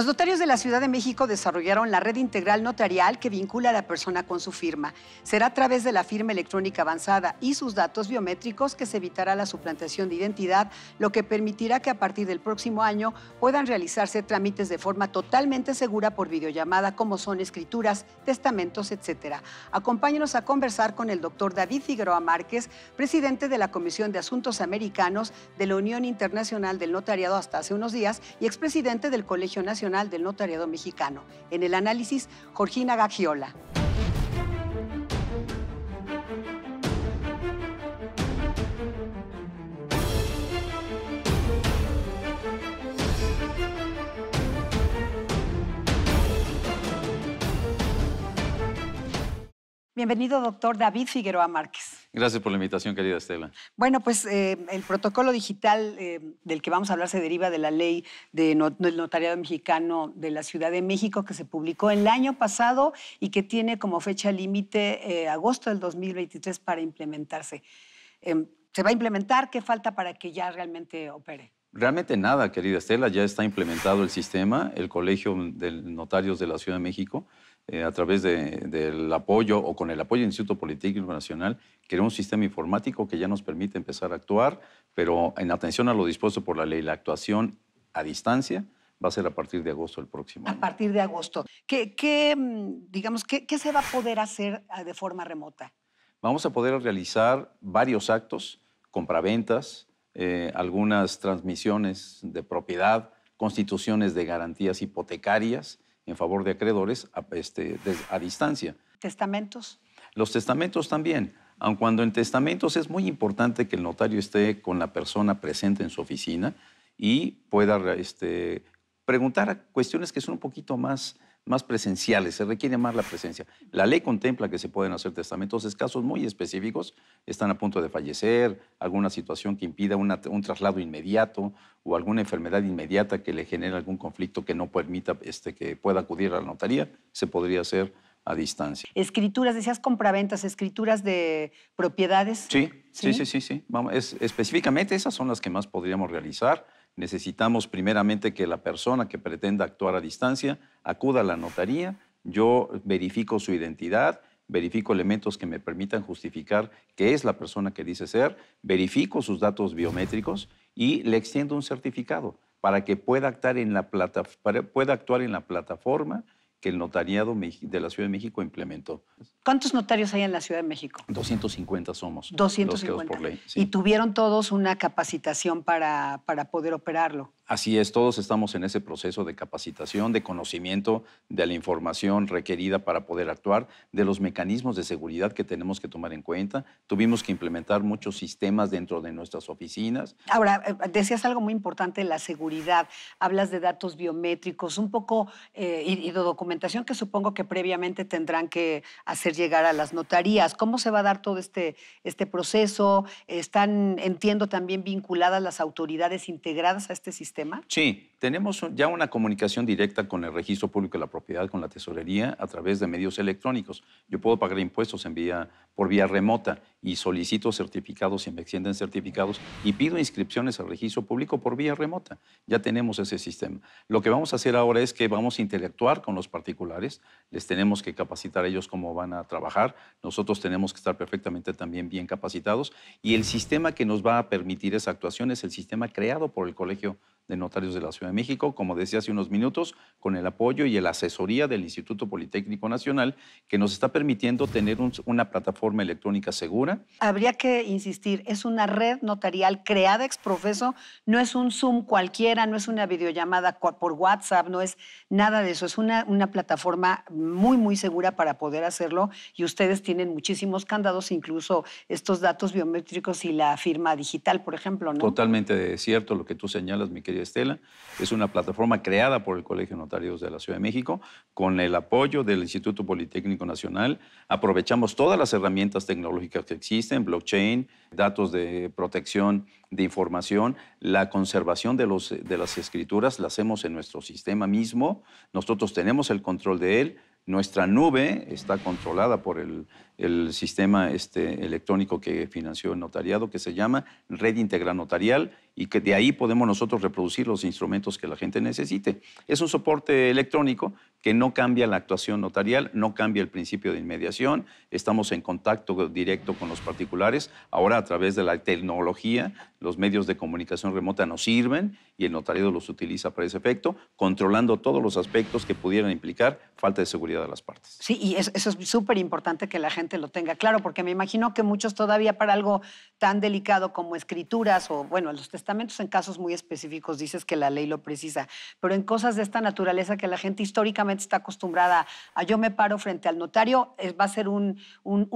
Los notarios de la Ciudad de México desarrollaron la red integral notarial que vincula a la persona con su firma. Será a través de la firma electrónica avanzada y sus datos biométricos que se evitará la suplantación de identidad, lo que permitirá que a partir del próximo año puedan realizarse trámites de forma totalmente segura por videollamada, como son escrituras, testamentos, etc. Acompáñenos a conversar con el doctor David Figueroa Márquez, presidente de la Comisión de Asuntos Americanos de la Unión Internacional del Notariado hasta hace unos días y expresidente del Colegio Nacional del Notariado Mexicano. En el análisis, Jorgina Gagiola. Bienvenido, doctor David Figueroa Márquez. Gracias por la invitación, querida Estela. Bueno, pues eh, el protocolo digital eh, del que vamos a hablar se deriva de la ley del notariado mexicano de la Ciudad de México que se publicó el año pasado y que tiene como fecha límite eh, agosto del 2023 para implementarse. Em, ¿Se va a implementar? ¿Qué falta para que ya realmente opere? Realmente nada, querida Estela, ya está implementado el sistema, el Colegio de Notarios de la Ciudad de México eh, a través del apoyo o con el apoyo del Instituto político Nacional, queremos un sistema informático que ya nos permite empezar a actuar, pero en atención a lo dispuesto por la ley, la actuación a distancia va a ser a partir de agosto el próximo. A partir de agosto. ¿Qué, mm, digamos, qué, se va a poder hacer ah, de forma remota? Vamos a poder realizar varios actos, compraventas, eh, algunas transmisiones de propiedad, constituciones de garantías hipotecarias, en favor de acreedores este, a, distancia. ¿Testamentos? Los testamentos también. Aun cuando en testamentos es muy importante que el notario esté con la persona presente en su oficina y pueda este, preguntar cuestiones que son un poquito más más presenciales, se requiere más la presencia. La ley contempla que se pueden hacer testamentos casos muy específicos, están a punto de fallecer, alguna situación que impida un traslado inmediato o alguna enfermedad inmediata que le genere algún conflicto que no permita este, que pueda acudir a la notaría, se podría hacer a distancia. Escrituras, decías compraventas, escrituras de propiedades. Sí, sí, sí, sí, específicamente esas son las que más podríamos realizar Necesitamos primeramente que la persona que pretenda actuar a distancia acuda a la notaría, yo verifico su identidad, verifico elementos que me permitan justificar que es la persona que dice ser, verifico sus datos biométricos y le extiendo un certificado para que pueda actuar en la, pueda actuar en la plataforma que el notariado de la Ciudad de México implementó. ¿Cuántos notarios hay en la Ciudad de México? 250 somos. 250. Y tuvieron todos una capacitación para, para poder operarlo. Así es, todos estamos en ese proceso de capacitación, de conocimiento de la información requerida para poder actuar, de los mecanismos de seguridad que tenemos que tomar en cuenta. Tuvimos que implementar muchos sistemas dentro de nuestras oficinas. Ahora, eh, decías algo muy importante, la seguridad. Hablas de datos biométricos, un poco, eh, y, y de documentos que supongo que previamente tendrán que hacer llegar a las notarías. ¿Cómo se va a dar todo este, este proceso? ¿Están, entiendo, también vinculadas las autoridades integradas a este sistema? Sí, tenemos ya una comunicación directa con el Registro Público de la Propiedad, con la Tesorería, a través de medios electrónicos. Yo puedo pagar impuestos en vía, por vía remota y solicito certificados y me extienden certificados y pido inscripciones al registro público por vía remota. Ya tenemos ese sistema. Lo que vamos a hacer ahora es que vamos a interactuar con los particulares, les tenemos que capacitar a ellos cómo van a trabajar, nosotros tenemos que estar perfectamente también bien capacitados y el sistema que nos va a permitir esa actuación es el sistema creado por el Colegio de Notarios de la Ciudad de México, como decía hace unos minutos, con el apoyo y la asesoría del Instituto Politécnico Nacional, que nos está permitiendo tener una plataforma electrónica segura. Habría que insistir, es una red notarial creada ex profeso, no es un Zoom cualquiera, no es una videollamada por WhatsApp, no es nada de eso, es una, una plataforma muy, muy segura para poder hacerlo y ustedes tienen muchísimos candados, incluso estos datos biométricos y la firma digital, por ejemplo, ¿no? Totalmente cierto lo que tú señalas, mi querida Estela. Es una plataforma creada por el Colegio de Notarios de la Ciudad de México con el apoyo del Instituto Politécnico Nacional. Aprovechamos todas las herramientas tecnológicas que existen, blockchain, datos de protección de información, la conservación de, los, de las escrituras la hacemos en nuestro sistema mismo. Nosotros tenemos el control de él. Nuestra nube está controlada por el el sistema este, electrónico que financió el notariado, que se llama Red Integral Notarial, y que de ahí podemos nosotros reproducir los instrumentos que la gente necesite. Es un soporte electrónico que no cambia la actuación notarial, no cambia el principio de inmediación, estamos en contacto directo con los particulares, ahora a través de la tecnología, los medios de comunicación remota nos sirven y el notariado los utiliza para ese efecto, controlando todos los aspectos que pudieran implicar falta de seguridad de las partes. Sí, y eso es súper importante que la gente lo tenga claro, porque me imagino que muchos todavía para algo tan delicado como escrituras o, bueno, los testamentos en casos muy específicos dices que la ley lo precisa, pero en cosas de esta naturaleza que la gente históricamente está acostumbrada a yo me paro frente al notario, es, va a ser un,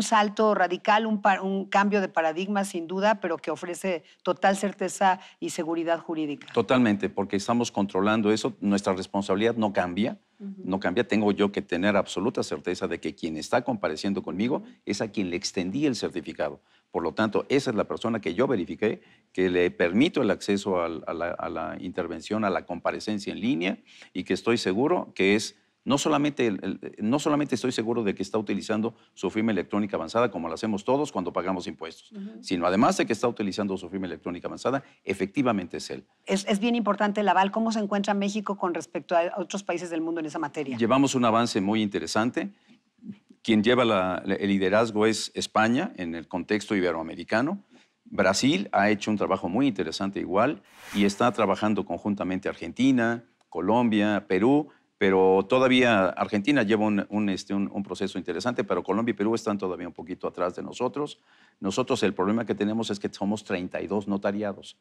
salto radical, un cambio de paradigma sin duda, pero que ofrece total certeza y seguridad jurídica. Totalmente, porque estamos controlando eso, nuestra responsabilidad no cambia no cambia. Tengo yo que tener absoluta certeza de que quien está compareciendo conmigo es a quien le extendí el certificado. Por lo tanto, esa es la persona que yo verifiqué, que le permito el acceso a la intervención, a la comparecencia en línea y que estoy seguro que es no solamente, eh, no solamente estoy seguro de que está utilizando su firma electrónica avanzada, como lo hacemos todos cuando pagamos impuestos, sino además de que está utilizando su firma electrónica avanzada, efectivamente es él. Es, bien importante el aval. ¿Cómo se encuentra México con respecto a otros países del mundo en esa materia? Llevamos un avance muy interesante. Quien lleva el liderazgo es España en el contexto iberoamericano. Brasil ha hecho un trabajo muy interesante igual y está trabajando conjuntamente Argentina, Colombia, Perú pero todavía Argentina lleva este, un, proceso interesante, pero Colombia y Perú están todavía un poquito atrás de nosotros. Nosotros el problema que tenemos es que somos 32 notariados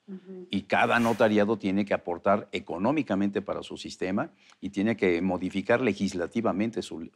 y cada notariado tiene que aportar económicamente para su sistema y tiene que modificar legislativamente su,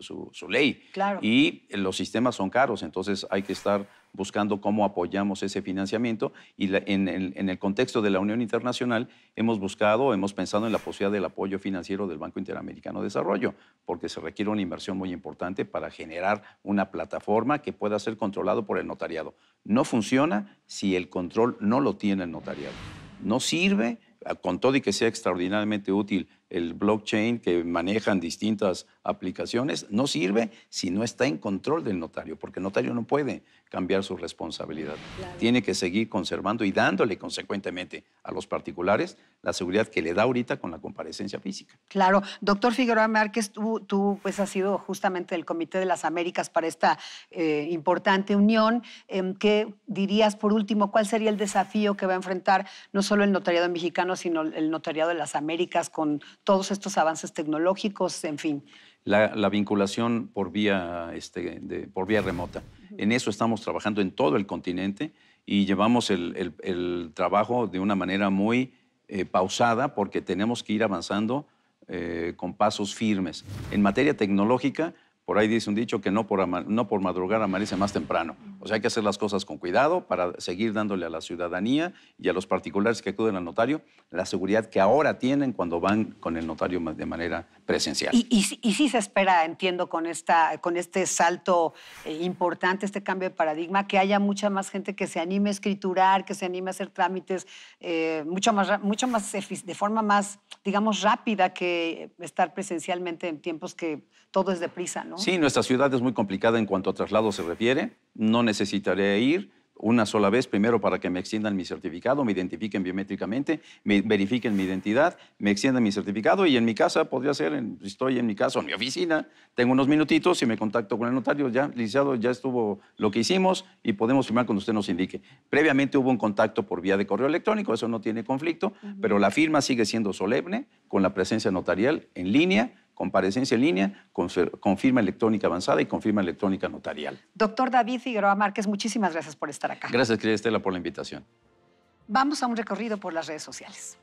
ley. Y los sistemas son caros, entonces hay que estar buscando cómo apoyamos ese financiamiento y en, en, el contexto de la Unión Internacional hemos buscado, hemos pensado en la posibilidad del apoyo financiero del Banco Interamericano de Desarrollo, porque se requiere una inversión muy importante para generar una plataforma que pueda ser controlado por el notariado. No funciona si el control no lo tiene el notariado. No sirve, con todo y que sea extraordinariamente útil el blockchain que manejan distintas aplicaciones, no sirve si no está en control del notario, porque el notario no puede cambiar su responsabilidad. Tiene que seguir conservando y dándole consecuentemente a los particulares la seguridad que le da ahorita con la comparecencia física. Claro. Doctor Figueroa Márquez, tú, pues has sido justamente del Comité de las Américas para esta eh, importante unión. Em, ¿Qué dirías por último? ¿Cuál sería el desafío que va a enfrentar no solo el notariado mexicano, sino el notariado de las Américas con todos estos avances tecnológicos, en fin. La, vinculación por vía, este, por vía remota. En eso estamos trabajando en todo el continente y llevamos el, trabajo de una manera muy eh, pausada porque tenemos que ir avanzando eh, con pasos firmes. En materia tecnológica, por ahí dice un dicho que no por, no por madrugar amanece más temprano. O sea, hay que hacer las cosas con cuidado para seguir dándole a la ciudadanía y a los particulares que acuden al notario la seguridad que ahora tienen cuando van con el notario de manera presencial. Y, y, sí se espera, entiendo, con, esta, con este salto eh, importante, este cambio de paradigma, que haya mucha más gente que se anime a escriturar, que se anime a hacer trámites eh, mucho, más, mucho más de forma más, digamos, rápida que estar presencialmente en tiempos que todo es deprisa, ¿no? Sí, nuestra ciudad es muy complicada en cuanto a traslado se refiere no necesitaré ir una sola vez primero para que me extiendan mi certificado, me identifiquen biométricamente, me verifiquen mi identidad, me extiendan mi certificado y en mi casa podría ser, estoy en mi casa o en mi oficina, tengo unos minutitos y me contacto con el notario, ya, licenciado, ya estuvo lo que hicimos y podemos firmar cuando usted nos indique. Previamente hubo un contacto por vía de correo electrónico, eso no tiene conflicto, pero la firma sigue siendo solemne con la presencia notarial en línea comparecencia en línea, con firma electrónica avanzada y con firma electrónica notarial. Doctor David Figueroa Márquez, muchísimas gracias por estar acá. Gracias, querida Estela, por la invitación. Vamos a un recorrido por las redes sociales.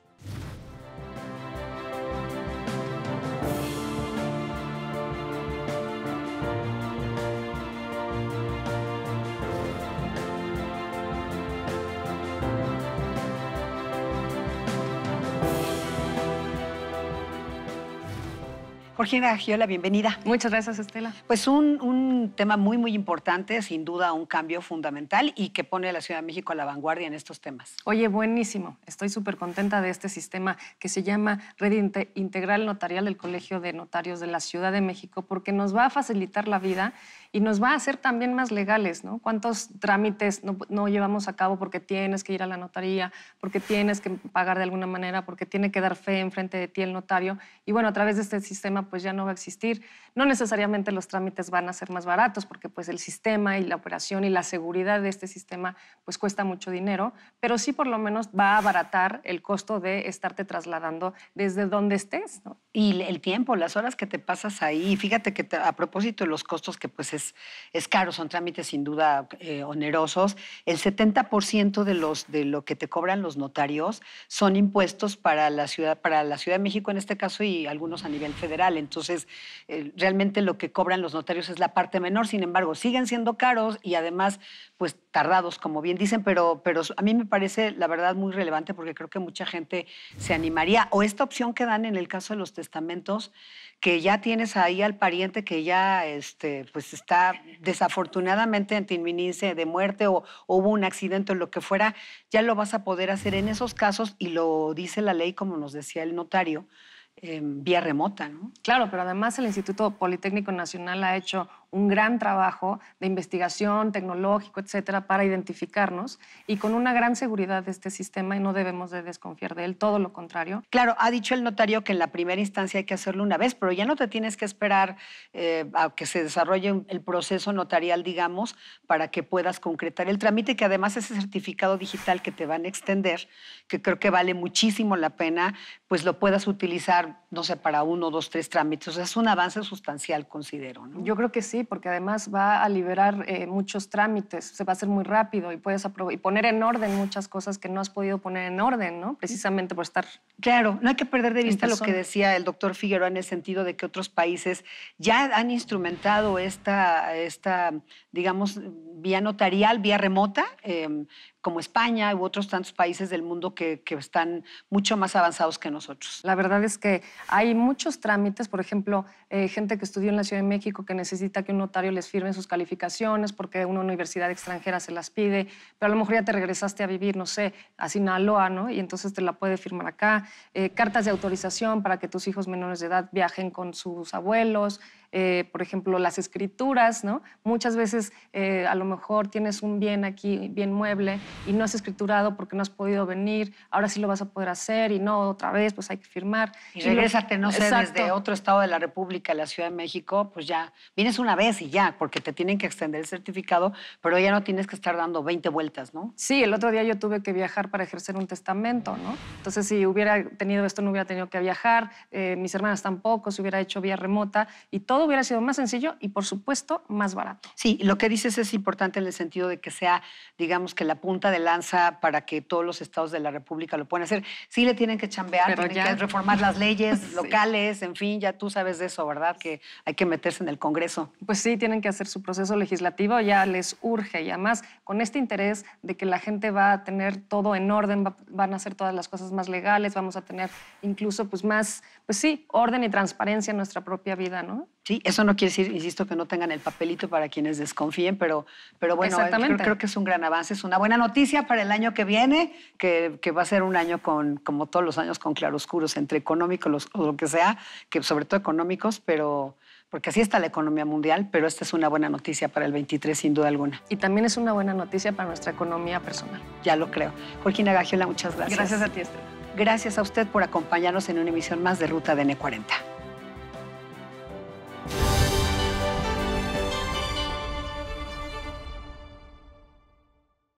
Jorgina Giola, bienvenida. Muchas gracias, Estela. Pues un, un, tema muy, muy importante, sin duda un cambio fundamental y que pone a la Ciudad de México a la vanguardia en estos temas. Oye, buenísimo. Estoy súper contenta de este sistema que se llama Red Integral Notarial del Colegio de Notarios de la Ciudad de México porque nos va a facilitar la vida y nos va a hacer también más legales, ¿no? ¿Cuántos trámites no, llevamos a cabo porque tienes que ir a la notaría, porque tienes que pagar de alguna manera, porque tiene que dar fe en frente de ti el notario? Y bueno, a través de este sistema pues ya no va a existir. No necesariamente los trámites van a ser más baratos porque pues el sistema y la operación y la seguridad de este sistema pues cuesta mucho dinero, pero sí por lo menos va a abaratar el costo de estarte trasladando desde donde estés, ¿no? Y el tiempo, las horas que te pasas ahí. Fíjate que a propósito de los costos que pues es es, caro, son trámites sin duda eh, onerosos. El 70% de, los, de lo que te cobran los notarios son impuestos para la ciudad, para la Ciudad de México en este caso y algunos a nivel federal. Entonces, eh, realmente lo que cobran los notarios es la parte menor, sin embargo, siguen siendo caros y además, pues tardados, como bien dicen, pero, pero a mí me parece, la verdad, muy relevante porque creo que mucha gente se animaría. O esta opción que dan en el caso de los testamentos, que ya tienes ahí al pariente que ya este, pues está desafortunadamente ante inminencia de muerte o, hubo un accidente o lo que fuera, ya lo vas a poder hacer en esos casos y lo dice la ley, como nos decía el notario, vía remota. Claro, pero además el Instituto Politécnico Nacional ha hecho un gran trabajo de investigación tecnológico, etcétera, para identificarnos y con una gran seguridad de este sistema y no debemos de desconfiar de él, todo lo contrario. Claro, ha dicho el notario que en la primera instancia hay que hacerlo una vez, pero ya no te tienes que esperar eh, a que se desarrolle el proceso notarial, digamos, para que puedas concretar el trámite, que además ese certificado digital que te van a extender, que creo que vale muchísimo la pena, pues lo puedas utilizar, no sé, para uno, dos, tres trámites. O sea, es un avance sustancial, considero. Yo creo que sí sí, porque además va a liberar eh, muchos trámites, se va a hacer muy rápido y puedes poner en orden muchas cosas que no has podido poner en orden, ¿no? Precisamente por estar. Claro, no hay que perder de vista lo que decía el doctor Figueroa en el sentido de que otros países ya han instrumentado esta, esta digamos, vía notarial, vía remota. Em, como España u otros tantos países del mundo que, están mucho más avanzados que nosotros. La verdad es que hay muchos trámites, por ejemplo, eh, gente que estudió en la Ciudad de México que necesita que un notario les firme sus calificaciones porque una universidad extranjera se las pide, pero a lo mejor ya te regresaste a vivir, no sé, a Sinaloa, ¿no? Y entonces te la puede firmar acá. Eh, cartas de autorización para que tus hijos menores de edad viajen con sus abuelos. Eh, por ejemplo, las escrituras, ¿no? Muchas veces eh, a lo mejor tienes un bien aquí, bien mueble, y no has escriturado porque no has podido venir, ahora sí lo vas a poder hacer y no otra vez, pues hay que firmar. Y, regresarte, no sé, desde otro estado de la República, la Ciudad de México, pues ya vienes una vez y ya, porque te tienen que extender el certificado, pero ya no tienes que estar dando 20 vueltas, ¿no? Sí, el otro día yo tuve que viajar para ejercer un testamento, ¿no? Entonces, si hubiera tenido esto, no hubiera tenido que viajar, eh, mis hermanas tampoco, se hubiera hecho vía remota y todo todo hubiera sido más sencillo y, por supuesto, más barato. Sí, lo que dices es importante en el sentido de que sea, digamos, que la punta de lanza para que todos los estados de la República lo puedan hacer. Sí le tienen que chambear, tienen que reformar las leyes locales, en fin, ya tú sabes de eso, ¿verdad? Que hay que meterse en el Congreso. Pues sí, tienen que hacer su proceso legislativo, ya les urge y además con este interés de que la gente va a tener todo en orden, van a hacer todas las cosas más legales, vamos a tener incluso pues más, pues sí, orden y transparencia en nuestra propia vida, ¿no? Sí, eso no quiere decir, insisto, que no tengan el papelito para quienes desconfíen, pero, pero bueno, creo, que es un gran avance, es una buena noticia para el año que viene, que, va a ser un año con, como todos los años, con claroscuros, entre económicos o lo que sea, que sobre todo económicos, pero porque así está la economía mundial, pero esta es una buena noticia para el 23, sin duda alguna. Y también es una buena noticia para nuestra economía personal. Ya lo creo. Jorgina Gagiola, muchas gracias. Gracias a ti, Estela. Gracias a usted por acompañarnos en una emisión más de Ruta n 40